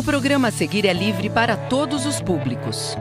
O programa a seguir é livre para todos os públicos.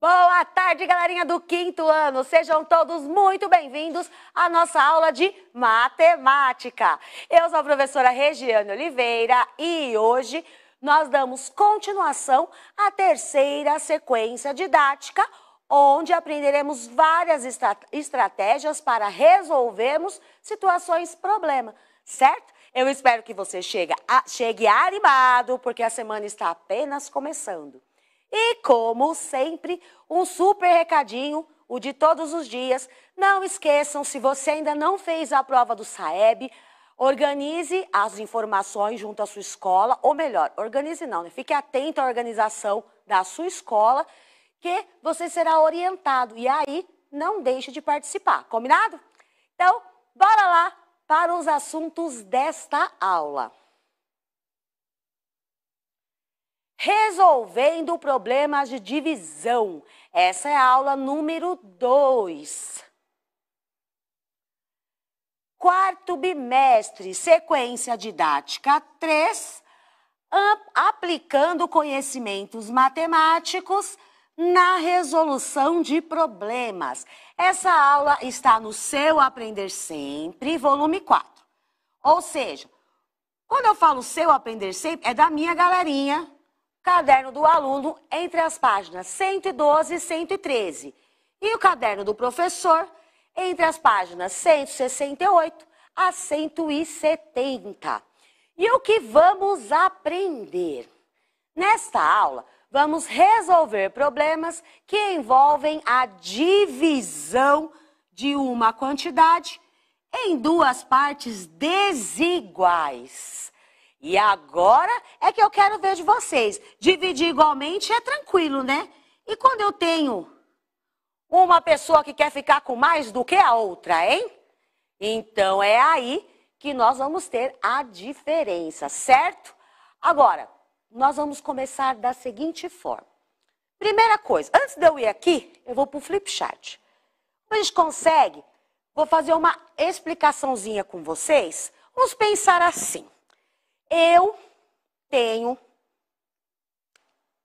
Boa tarde, galerinha do quinto ano. Sejam todos muito bem-vindos à nossa aula de matemática. Eu sou a professora Regiane Oliveira e hoje nós damos continuação à terceira sequência didática onde aprenderemos várias estratégias para resolvermos situações problema, certo? Eu espero que você chegue, a, chegue animado, porque a semana está apenas começando. E como sempre, um super recadinho, o de todos os dias. Não esqueçam, se você ainda não fez a prova do SAEB, organize as informações junto à sua escola, ou melhor, organize não, né? fique atento à organização da sua escola que você será orientado. E aí, não deixe de participar, combinado? Então, bora lá para os assuntos desta aula. Resolvendo problemas de divisão. Essa é a aula número 2. Quarto bimestre, sequência didática 3, aplicando conhecimentos matemáticos na resolução de problemas. Essa aula está no seu Aprender Sempre, volume 4. Ou seja, quando eu falo seu Aprender Sempre, é da minha galerinha, caderno do aluno, entre as páginas 112 e 113. E o caderno do professor, entre as páginas 168 a 170. E o que vamos aprender? Nesta aula, vamos resolver problemas que envolvem a divisão de uma quantidade em duas partes desiguais. E agora é que eu quero ver de vocês. Dividir igualmente é tranquilo, né? E quando eu tenho uma pessoa que quer ficar com mais do que a outra, hein? Então é aí que nós vamos ter a diferença, certo? Agora, nós vamos começar da seguinte forma. Primeira coisa, antes de eu ir aqui, eu vou para o Flipchart. Como a gente consegue, vou fazer uma explicaçãozinha com vocês. Vamos pensar assim. Eu tenho.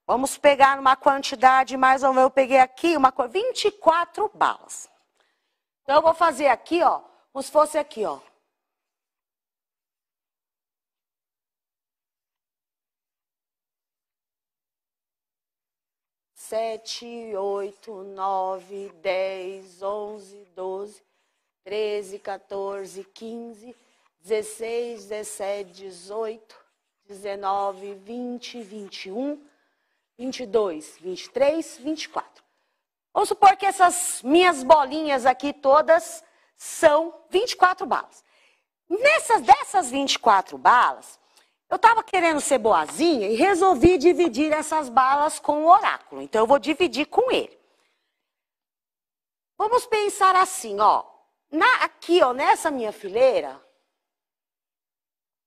Vamos pegar uma quantidade mais ou menos. Eu peguei aqui uma 24 balas. Então eu vou fazer aqui, ó, como se fosse aqui, ó, sete, oito, nove, dez, onze, doze, treze, 14, quinze, dezesseis, dezessete, dezoito, dezenove, vinte, vinte 22, um, vinte dois, vinte três, vinte quatro. Vamos supor que essas minhas bolinhas aqui todas são 24 balas. Nessas dessas 24 balas, eu estava querendo ser boazinha e resolvi dividir essas balas com o oráculo. Então eu vou dividir com ele. Vamos pensar assim, ó. Na, aqui, ó, nessa minha fileira.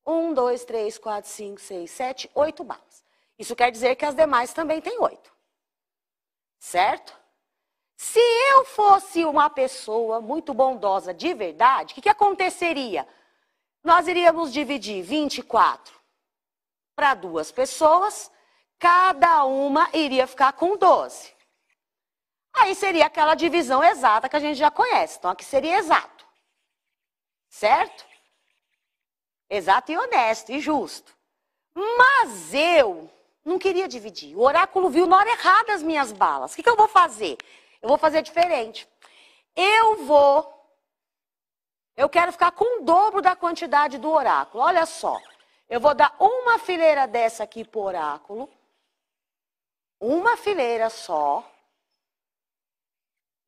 Um, dois, três, quatro, cinco, seis, sete, oito balas. Isso quer dizer que as demais também têm oito. Certo? Se eu fosse uma pessoa muito bondosa de verdade, o que, que aconteceria? Nós iríamos dividir 24 para duas pessoas, cada uma iria ficar com 12. Aí seria aquela divisão exata que a gente já conhece. Então, aqui seria exato. Certo? Exato e honesto e justo. Mas eu não queria dividir. O oráculo viu na hora errada as minhas balas. O que, que eu vou fazer? Eu vou fazer diferente. Eu vou. Eu quero ficar com o dobro da quantidade do oráculo. Olha só. Eu vou dar uma fileira dessa aqui por oráculo. Uma fileira só.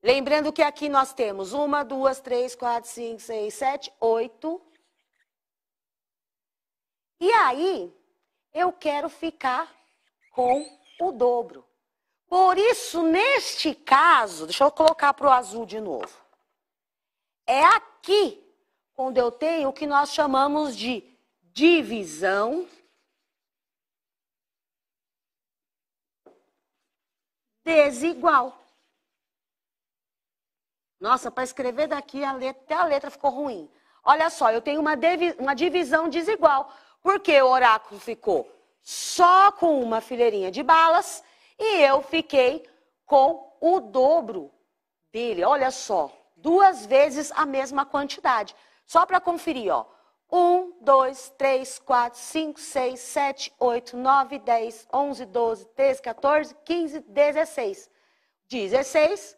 Lembrando que aqui nós temos uma, duas, três, quatro, cinco, seis, sete, oito. E aí, eu quero ficar com o dobro. Por isso, neste caso, deixa eu colocar para o azul de novo. É aqui quando eu tenho o que nós chamamos de divisão, desigual. Nossa, para escrever daqui a letra, até a letra ficou ruim. Olha só, eu tenho uma, uma divisão desigual, porque o oráculo ficou só com uma fileirinha de balas e eu fiquei com o dobro dele. Olha só, duas vezes a mesma quantidade. Só para conferir, ó. 1, 2, 3, 4, 5, 6, 7, 8, 9, 10, 11, 12, 13, 14, 15, 16. 16,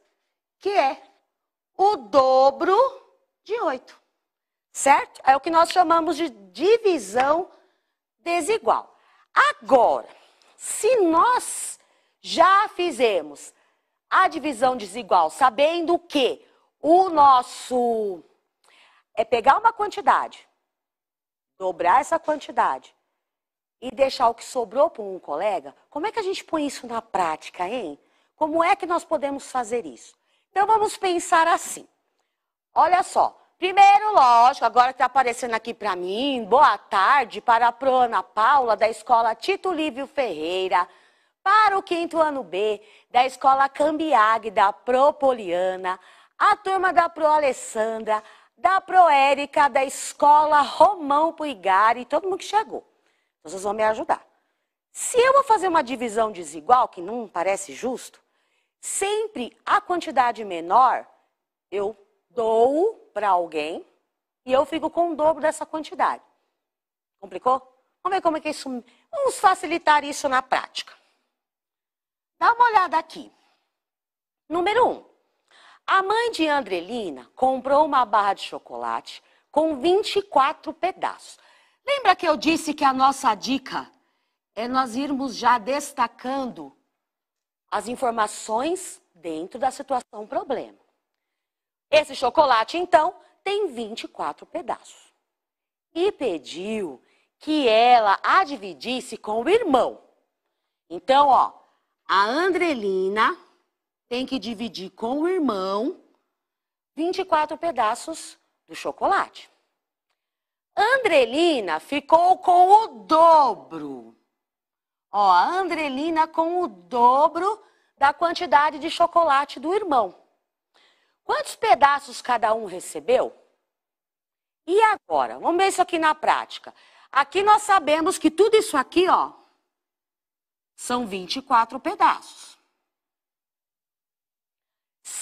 que é o dobro de 8. Certo? É o que nós chamamos de divisão desigual. Agora, se nós já fizemos a divisão desigual, sabendo que o nosso é pegar uma quantidade dobrar essa quantidade e deixar o que sobrou para um colega, como é que a gente põe isso na prática, hein? Como é que nós podemos fazer isso? Então vamos pensar assim. Olha só. Primeiro, lógico, agora está aparecendo aqui para mim, boa tarde para a Prona Paula da escola Tito Lívio Ferreira, para o quinto ano B da escola Cambiag da Propoliana, a turma da Pro Alessandra, da Proérica, da Escola Romão Puigari, todo mundo que chegou. Então, vocês vão me ajudar. Se eu vou fazer uma divisão desigual, que não parece justo, sempre a quantidade menor eu dou para alguém e eu fico com o dobro dessa quantidade. Complicou? Vamos ver como é que isso. Vamos facilitar isso na prática. Dá uma olhada aqui. Número 1. Um, a mãe de Andrelina comprou uma barra de chocolate com 24 pedaços. Lembra que eu disse que a nossa dica é nós irmos já destacando as informações dentro da situação problema. Esse chocolate, então, tem 24 pedaços. E pediu que ela a dividisse com o irmão. Então, ó, a Andrelina tem que dividir com o irmão 24 pedaços do chocolate. Andrelina ficou com o dobro. Ó, a Andrelina com o dobro da quantidade de chocolate do irmão. Quantos pedaços cada um recebeu? E agora? Vamos ver isso aqui na prática. Aqui nós sabemos que tudo isso aqui, ó, são 24 pedaços.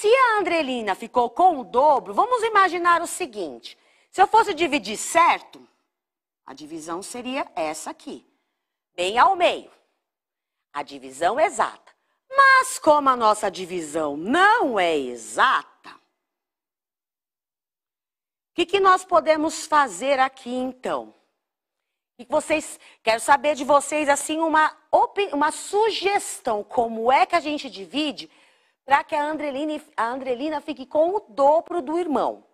Se a Andrelina ficou com o dobro, vamos imaginar o seguinte. Se eu fosse dividir certo, a divisão seria essa aqui. Bem ao meio. A divisão exata. Mas como a nossa divisão não é exata, o que, que nós podemos fazer aqui então? E vocês, quero saber de vocês assim uma, uma sugestão, como é que a gente divide para que a Andrelina, a Andrelina fique com o dobro do irmão.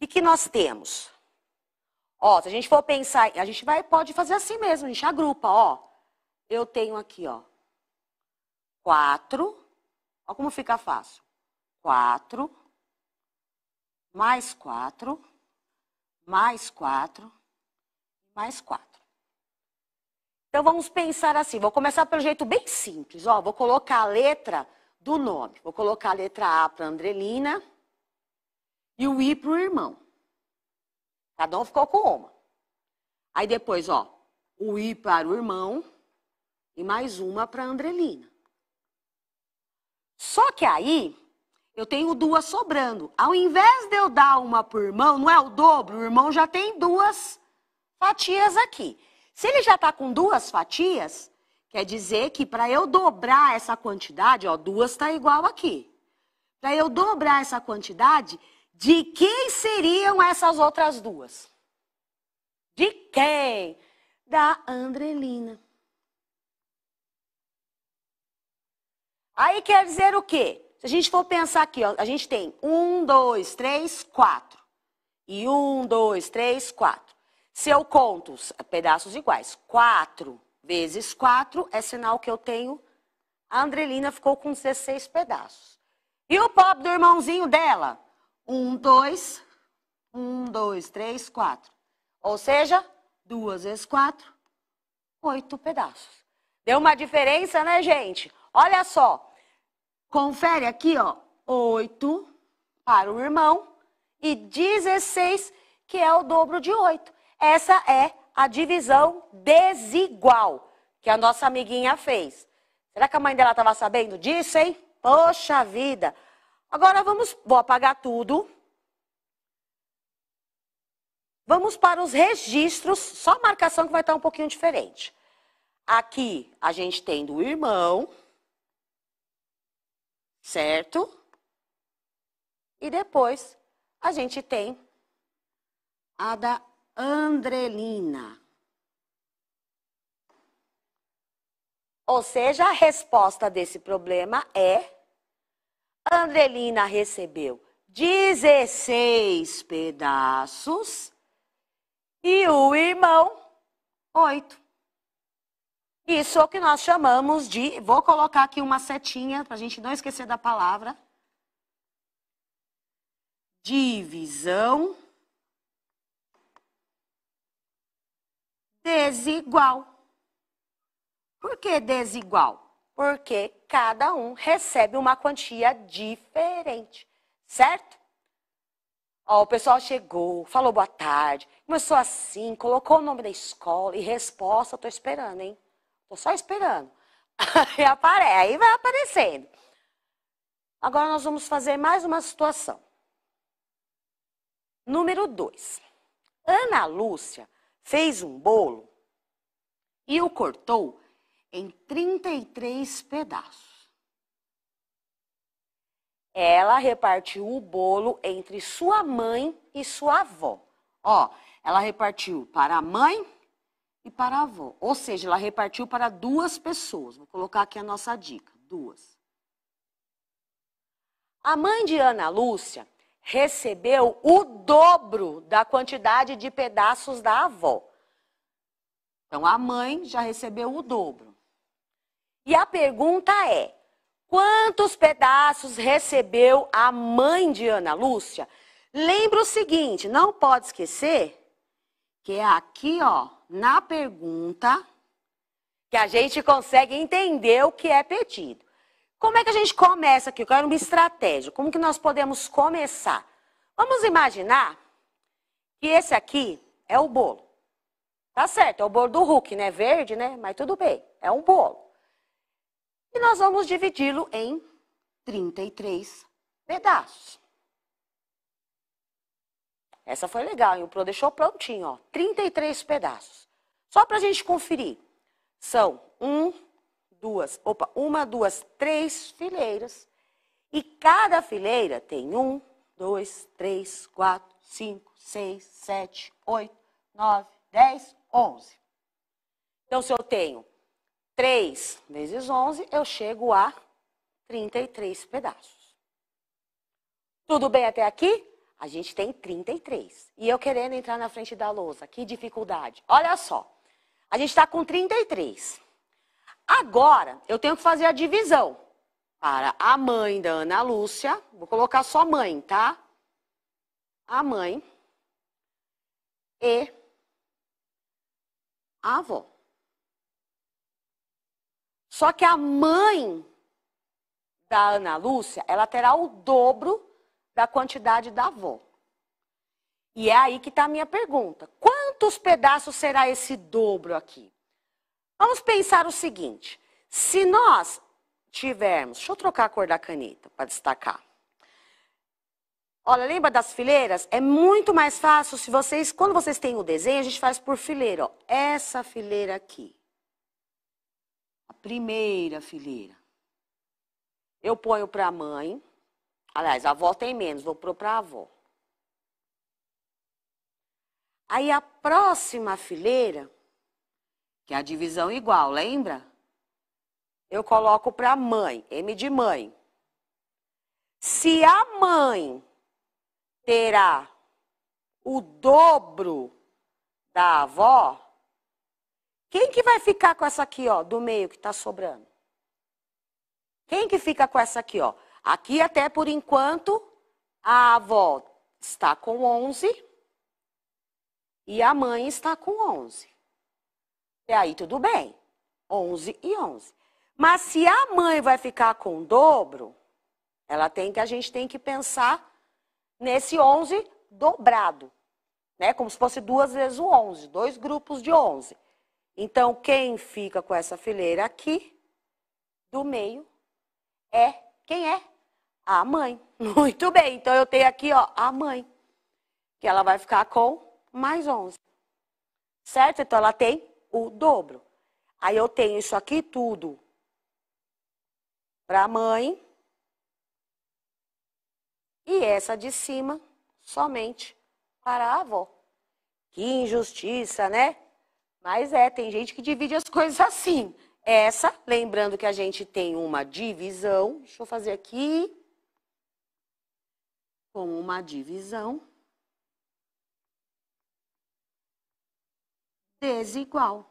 E que nós temos? Ó, se a gente for pensar, a gente vai, pode fazer assim mesmo, a gente agrupa, ó. Eu tenho aqui, ó, quatro. Ó como fica fácil. Quatro, mais quatro, mais quatro, mais quatro. Então vamos pensar assim, vou começar pelo jeito bem simples, ó. Vou colocar a letra do nome. Vou colocar a letra A para Andrelina e o I para o irmão. Cada um ficou com uma. Aí depois, ó, o I para o irmão e mais uma para Andrelina. Só que aí eu tenho duas sobrando. Ao invés de eu dar uma para o irmão, não é o dobro, o irmão já tem duas fatias aqui. Se ele já está com duas fatias, Quer dizer que para eu dobrar essa quantidade, ó, duas está igual aqui. Para eu dobrar essa quantidade, de quem seriam essas outras duas? De quem? Da Andrelina. Aí quer dizer o quê? Se a gente for pensar aqui, ó, a gente tem um, dois, três, quatro. E um, dois, três, quatro. Se eu conto os pedaços iguais, quatro vezes 4 é sinal que eu tenho. A Andrelina ficou com 16 pedaços. E o pop do irmãozinho dela? 1, 2, 1, 2, 3, 4. Ou seja, 2 vezes 4, 8 pedaços. Deu uma diferença, né, gente? Olha só. Confere aqui, ó. 8 para o irmão e 16, que é o dobro de 8. Essa é a divisão desigual que a nossa amiguinha fez. Será que a mãe dela estava sabendo disso, hein? Poxa vida! Agora vamos, vou apagar tudo. Vamos para os registros, só a marcação que vai estar um pouquinho diferente. Aqui a gente tem do irmão, certo? E depois a gente tem a da Andrelina. Ou seja, a resposta desse problema é: Andrelina recebeu 16 pedaços e o irmão, 8. Isso é o que nós chamamos de. Vou colocar aqui uma setinha para a gente não esquecer da palavra. Divisão desigual. Por que desigual? Porque cada um recebe uma quantia diferente, certo? Ó, o pessoal chegou, falou boa tarde, começou assim, colocou o nome da escola e resposta, tô esperando, hein? Tô só esperando. Aí, apare... Aí vai aparecendo. Agora nós vamos fazer mais uma situação. Número 2. Ana Lúcia fez um bolo e o cortou em 33 pedaços. Ela repartiu o bolo entre sua mãe e sua avó. Ó, ela repartiu para a mãe e para a avó. Ou seja, ela repartiu para duas pessoas. Vou colocar aqui a nossa dica: duas. A mãe de Ana Lúcia recebeu o dobro da quantidade de pedaços da avó. Então a mãe já recebeu o dobro. E a pergunta é: quantos pedaços recebeu a mãe de Ana Lúcia? Lembra o seguinte, não pode esquecer que é aqui, ó, na pergunta que a gente consegue entender o que é pedido. Como é que a gente começa aqui? Eu quero uma estratégia. Como que nós podemos começar? Vamos imaginar que esse aqui é o bolo. Tá certo, é o bolo do Hulk, né? Verde, né? Mas tudo bem, é um bolo. E nós vamos dividi-lo em 33 pedaços. Essa foi legal, e o Pro deixou prontinho, ó. 33 pedaços. Só para a gente conferir. São 1, duas, opa, uma, duas, três fileiras. E cada fileira tem um, dois, três, quatro, cinco, seis, sete, oito, nove, dez, onze. Então, se eu tenho três vezes onze eu chego a 33 pedaços. Tudo bem até aqui? A gente tem 33. E eu querendo entrar na frente da lousa, que dificuldade. Olha só, a gente está com 33. Agora, eu tenho que fazer a divisão para a mãe da Ana Lúcia. Vou colocar só mãe, tá? A mãe e a avó. Só que a mãe da Ana Lúcia, ela terá o dobro da quantidade da avó. E é aí que está a minha pergunta. Quantos pedaços será esse dobro aqui? Vamos pensar o seguinte: se nós tivermos, deixa eu trocar a cor da caneta para destacar. Olha, lembra das fileiras? É muito mais fácil se vocês, quando vocês têm o desenho, a gente faz por fileira, ó. Essa fileira aqui. A primeira fileira. Eu ponho para a mãe. Aliás, a avó tem menos, vou pôr para a avó. Aí a próxima fileira, que é a divisão igual, lembra? Eu coloco para mãe, M de mãe. Se a mãe terá o dobro da avó, quem que vai ficar com essa aqui, ó, do meio que está sobrando? Quem que fica com essa aqui, ó? Aqui até por enquanto a avó está com 11 e a mãe está com 11. E aí tudo bem, 11 e 11. Mas se a mãe vai ficar com o dobro, ela tem que a gente tem que pensar nesse 11 dobrado, né? Como se fosse duas vezes o 11, dois grupos de 11. Então quem fica com essa fileira aqui do meio é quem é? A mãe. Muito bem. Então eu tenho aqui, ó, a mãe, que ela vai ficar com mais 11. Certo? Então ela tem o dobro. Aí eu tenho isso aqui tudo para a mãe. E essa de cima somente para a avó. Que injustiça, né? Mas é, tem gente que divide as coisas assim. Essa, lembrando que a gente tem uma divisão, deixa eu fazer aqui com uma divisão. desigual.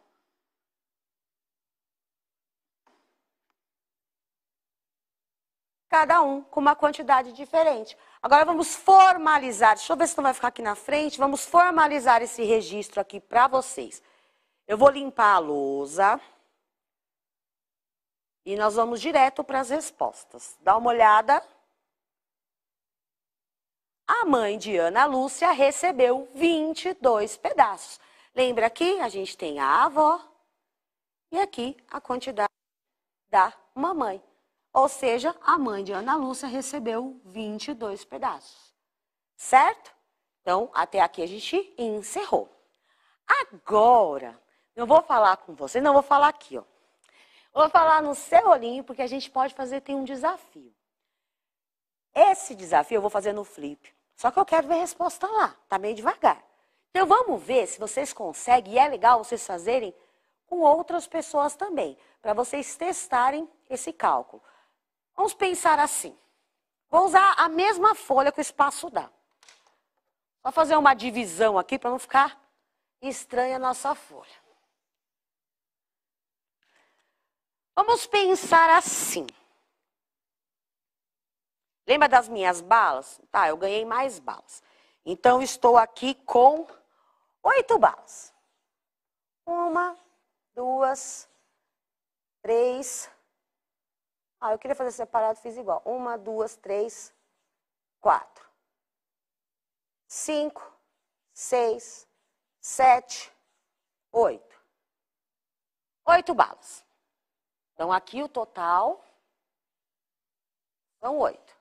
Cada um com uma quantidade diferente. Agora vamos formalizar. Deixa eu ver se não vai ficar aqui na frente. Vamos formalizar esse registro aqui para vocês. Eu vou limpar a lousa. E nós vamos direto para as respostas. Dá uma olhada. A mãe de Ana Lúcia recebeu 22 pedaços. Lembra que a gente tem a avó e aqui a quantidade da mamãe. Ou seja, a mãe de Ana Lúcia recebeu 22 pedaços. Certo? Então, até aqui a gente encerrou. Agora, eu vou falar com você, não vou falar aqui, ó. Vou falar no seu olhinho, porque a gente pode fazer, tem um desafio. Esse desafio eu vou fazer no Flip. Só que eu quero ver a resposta lá, tá meio devagar. Então vamos ver se vocês conseguem, e é legal vocês fazerem com outras pessoas também, para vocês testarem esse cálculo. Vamos pensar assim. Vou usar a mesma folha que o espaço dá. Só fazer uma divisão aqui para não ficar estranha a nossa folha. Vamos pensar assim. Lembra das minhas balas? Tá, eu ganhei mais balas. Então, estou aqui com oito balas. Uma, duas, três. Ah, eu queria fazer separado, fiz igual. Uma, duas, três, quatro. Cinco, seis, sete, oito. Oito balas. Então, aqui o total são oito.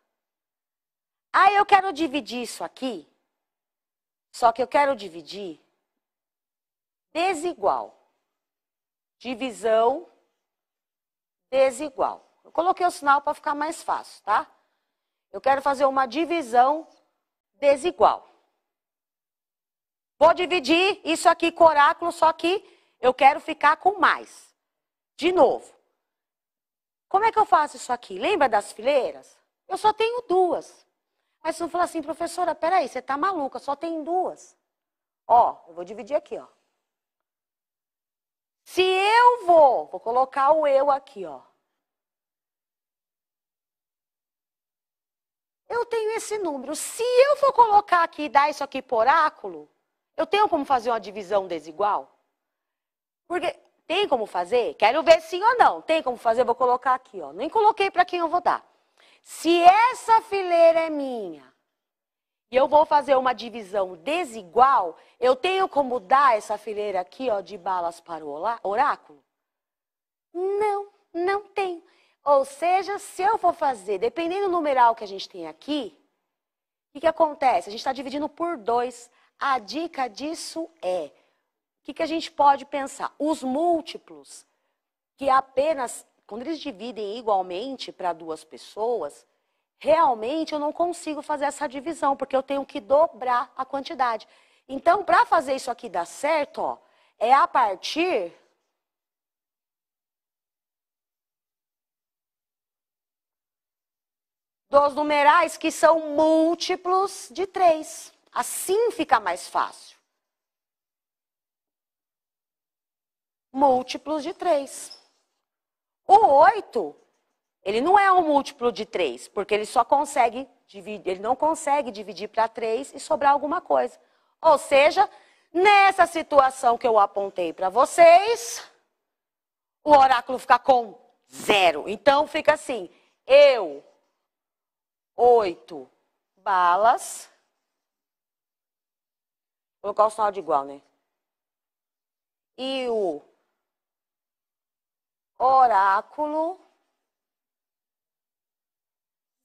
Aí eu quero dividir isso aqui, só que eu quero dividir desigual. Divisão desigual. Eu coloquei o sinal para ficar mais fácil, tá? Eu quero fazer uma divisão desigual. Vou dividir isso aqui com oráculo, só que eu quero ficar com mais. De novo. Como é que eu faço isso aqui? Lembra das fileiras? Eu só tenho duas. Aí você não falar assim, professora, peraí, você tá maluca, só tem duas. Ó, eu vou dividir aqui, ó. Se eu vou, vou colocar o eu aqui, ó. Eu tenho esse número. Se eu for colocar aqui e dar isso aqui por oráculo, eu tenho como fazer uma divisão desigual? Porque tem como fazer? Quero ver sim ou não. Tem como fazer? Vou colocar aqui, ó. Nem coloquei para quem eu vou dar. Se essa fileira é minha e eu vou fazer uma divisão desigual, eu tenho como dar essa fileira aqui, ó, de balas para o oráculo? Não, não tenho. Ou seja, se eu for fazer, dependendo do numeral que a gente tem aqui, o que, que acontece? A gente está dividindo por dois. A dica disso é, o que, que a gente pode pensar? Os múltiplos, que apenas, quando eles dividem igualmente para duas pessoas, realmente eu não consigo fazer essa divisão, porque eu tenho que dobrar a quantidade. Então, para fazer isso aqui dar certo, ó, é a partir dos numerais que são múltiplos de 3. Assim fica mais fácil. Múltiplos de 3. O 8 ele não é um múltiplo de 3, porque ele só consegue dividir, ele não consegue dividir para 3 e sobrar alguma coisa. Ou seja, nessa situação que eu apontei para vocês, o oráculo fica com zero. Então fica assim: eu, oito balas. Vou colocar o sinal de igual, né? E o oráculo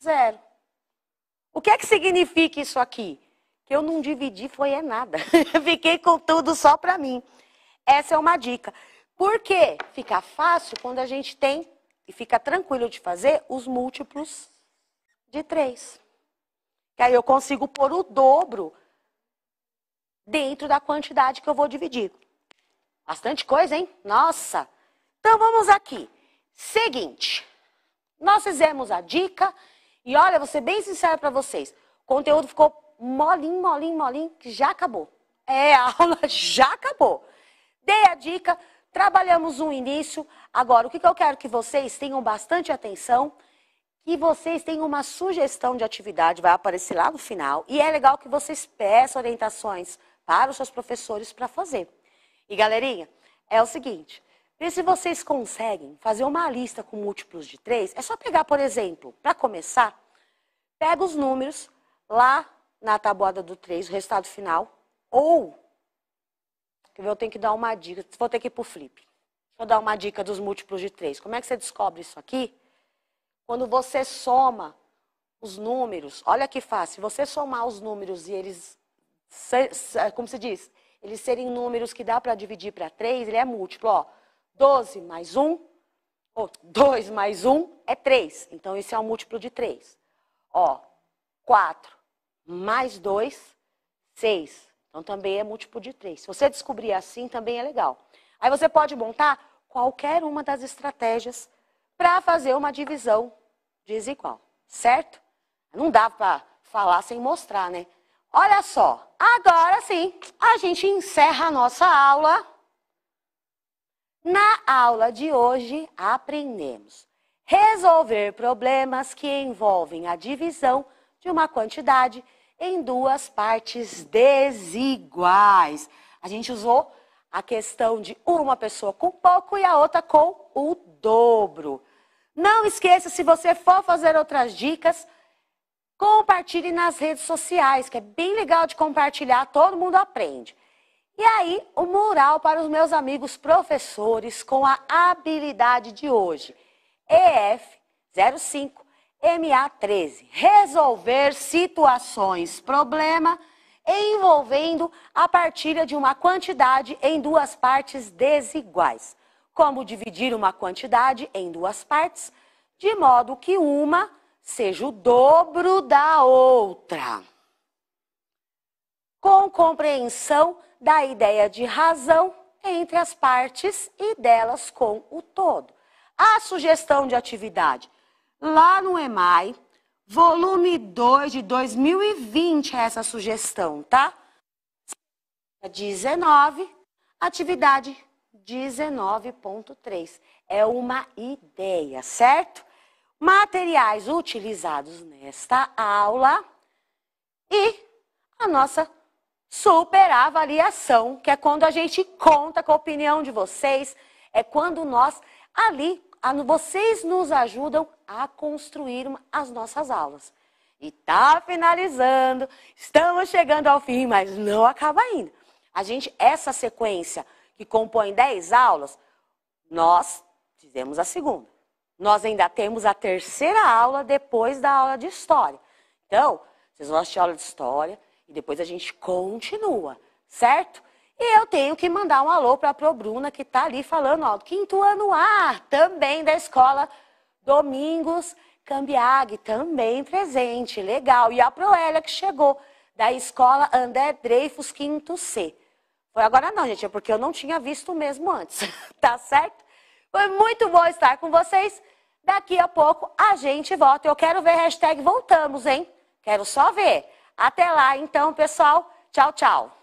Zero. O que é que significa isso aqui? Que eu não dividi foi é nada. Fiquei com tudo só para mim. Essa é uma dica. Por quê? Fica fácil quando a gente tem e fica tranquilo de fazer os múltiplos de três. Que aí eu consigo pôr o dobro dentro da quantidade que eu vou dividir. Bastante coisa, hein? Nossa! Então vamos aqui. Seguinte, nós fizemos a dica e olha, vou ser bem sincera para vocês. O conteúdo ficou molinho, molinho, molinho, que já acabou. É, a aula já acabou. Dei a dica, trabalhamos um início. Agora, o que, que eu quero que vocês tenham bastante atenção, que vocês tenham uma sugestão de atividade, vai aparecer lá no final. E é legal que vocês peçam orientações para os seus professores para fazer. E galerinha, é o seguinte, e se vocês conseguem fazer uma lista com múltiplos de três, é só pegar, por exemplo, para começar, pega os números lá na tabuada do 3, o resultado final, ou eu tenho que dar uma dica, vou ter que ir pro flip. Deixa eu dar uma dica dos múltiplos de 3. Como é que você descobre isso aqui? Quando você soma os números, olha que fácil, se você somar os números e eles, como se diz, eles serem números que dá para dividir para 3, ele é múltiplo, ó. 12 mais 1, ou 2 mais 1 é 3. Então, esse é um múltiplo de 3. Ó, 4 mais 2, 6. Então, também é múltiplo de 3. Se você descobrir assim, também é legal. Aí você pode montar qualquer uma das estratégias para fazer uma divisão desigual, certo? Não dá para falar sem mostrar, né? Olha só, agora sim, a gente encerra a nossa aula. Na aula de hoje, aprendemos resolver problemas que envolvem a divisão de uma quantidade em duas partes desiguais. A gente usou a questão de uma pessoa com pouco e a outra com o dobro. Não esqueça, se você for fazer outras dicas, compartilhe nas redes sociais, que é bem legal de compartilhar, todo mundo aprende. E aí, o mural para os meus amigos professores com a habilidade de hoje. EF 05 MA 13. Resolver situações, problema envolvendo a partilha de uma quantidade em duas partes desiguais. Como dividir uma quantidade em duas partes, de modo que uma seja o dobro da outra com compreensão da ideia de razão entre as partes e delas com o todo. A sugestão de atividade lá no EMAI, volume 2 de 2020 é essa sugestão, tá? 19, atividade 19.3. É uma ideia, certo? Materiais utilizados nesta aula e a nossa Superavaliação, que é quando a gente conta com a opinião de vocês, é quando nós ali, vocês nos ajudam a construir as nossas aulas. E tá finalizando, estamos chegando ao fim, mas não acaba ainda. A gente, essa sequência que compõe 10 aulas, nós fizemos a segunda. Nós ainda temos a terceira aula depois da aula de história. Então, vocês vão assistir a aula de história, e depois a gente continua, certo? E eu tenho que mandar um alô para a pro Bruna que está ali falando, ó, quinto ano A, também da escola Domingos Cambiag, também presente, legal. E a Proélia, que chegou, da escola André Dreyfus, quinto C. Foi agora não, gente, é porque eu não tinha visto mesmo antes, tá certo? Foi muito bom estar com vocês. Daqui a pouco a gente volta. Eu quero ver hashtag voltamos, hein? Quero só ver. Até lá, então, pessoal. Tchau, tchau.